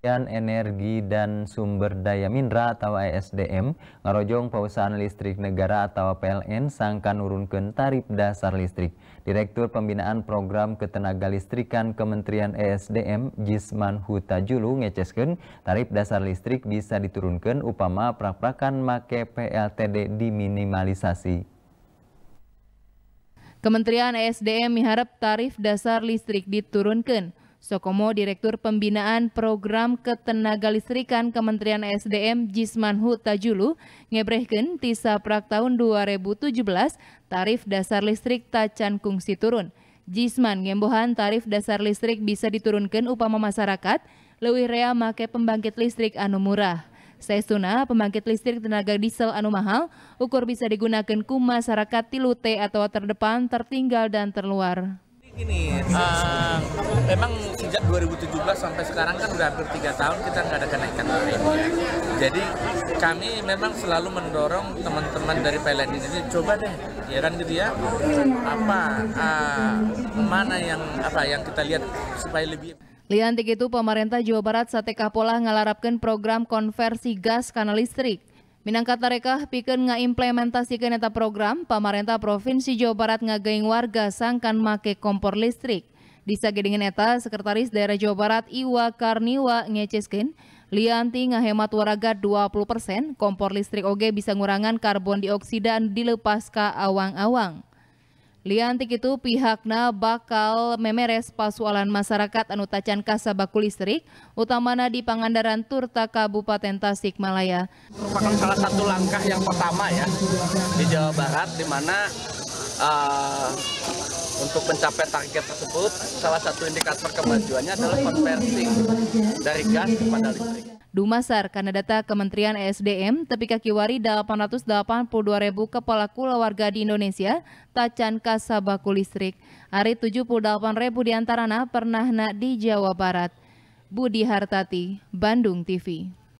Kementerian Energi dan Sumber Daya Mineral atau ASDM ngarojong perusahaan listrik negara atau PLN sangka nurunkan tarif dasar listrik. Direktur Pembinaan Program Ketenaga Listrikan Kementerian ESDM Jisman Huta Julu ngecesken tarif dasar listrik bisa diturunkan upama prak-prakan make PLTD diminimalisasi. Kementerian ESDM mengharap tarif dasar listrik diturunkan. Sokomo Direktur Pembinaan Program Ketenaga Listrikan Kementerian SDM Jisman Hutajulu ngebrehken tisa prak tahun 2017 tarif dasar listrik tacan kungsi turun. Jisman ngembohan tarif dasar listrik bisa diturunkan upama masyarakat lewih rea make pembangkit listrik anu murah. Sesuna, pembangkit listrik tenaga diesel anu mahal ukur bisa digunakan ku masyarakat tilute atau terdepan, tertinggal, dan terluar. Gini, uh, eh, memang sejak 2017 sampai sekarang kan udah hampir tiga tahun kita nggak ada kenaikan tarif Jadi kami memang selalu mendorong teman-teman dari PLN ini coba deh, ya kan gitu ya, apa uh, mana yang apa yang kita lihat supaya lebih Liantik itu pemerintah Jawa Barat sate Kapolah ngalarapkan program konversi gas kanal listrik. Minangkat tarekah pikeun ngaimplementasikeun eta program, pemerintah Provinsi Jawa Barat ngagaing warga sangkan make kompor listrik. Disagedingan eta Sekretaris Daerah Jawa Barat Iwa Karniwa Ngeceskin, Lianti ngahemat waraga 20%, kompor listrik oge bisa ngurangan karbon dioksida dilepas ka awang-awang. Liantik itu pihakna bakal memeres pasualan masyarakat anu tacan kasabaku listrik, utamana di Pangandaran Turta Kabupaten Tasikmalaya. Merupakan salah satu langkah yang pertama ya di Jawa Barat di mana uh, untuk mencapai target tersebut, salah satu indikator kemajuannya adalah konversi dari gas kepada listrik. Dumasar, karena data Kementerian ESDM, Tepika Kiwari 882 ribu kepala keluarga di Indonesia, tacan kasabaku listrik. Hari 78 ribu diantarana pernah nak di Jawa Barat. Budi Hartati, Bandung TV.